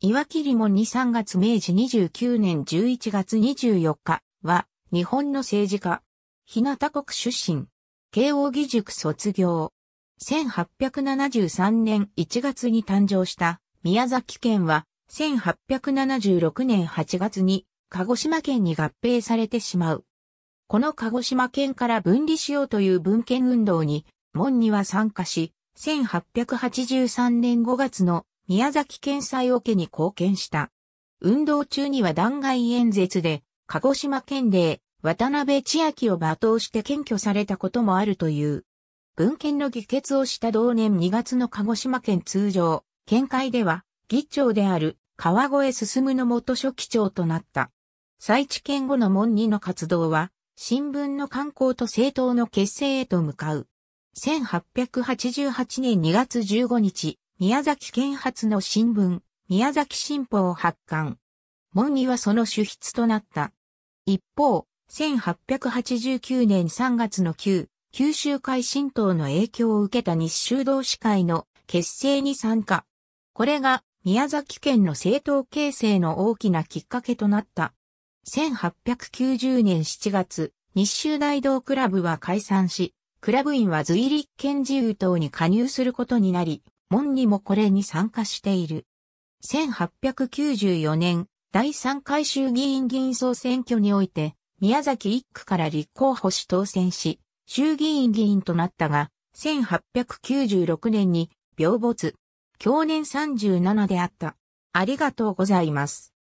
岩切門2、3月明治29年11月24日は、日本の政治家。日向国出身。慶応義塾卒業。1873年1月に誕生した宮崎県は、1876年8月に鹿児島県に合併されてしまう。この鹿児島県から分離しようという文献運動に、門には参加し、1883年5月の宮崎県最桶に貢献した。運動中には弾劾演説で、鹿児島県で渡辺千秋を罵倒して検挙されたこともあるという。文献の議決をした同年2月の鹿児島県通常、県会では、議長である川越進の元書記長となった。再知見後の門二の活動は、新聞の刊行と政党の結成へと向かう。1888年2月15日、宮崎県発の新聞、宮崎新報を発刊。門にはその主筆となった。一方、1889年3月の旧、九州会新党の影響を受けた日州同士会の結成に参加。これが宮崎県の政党形成の大きなきっかけとなった。1890年7月、日州大道クラブは解散し、クラブ員は随立県自由党に加入することになり、門にもこれに参加している。1894年、第3回衆議院議員総選挙において、宮崎一区から立候補し当選し、衆議院議員となったが、1896年に病没、去年37であった。ありがとうございます。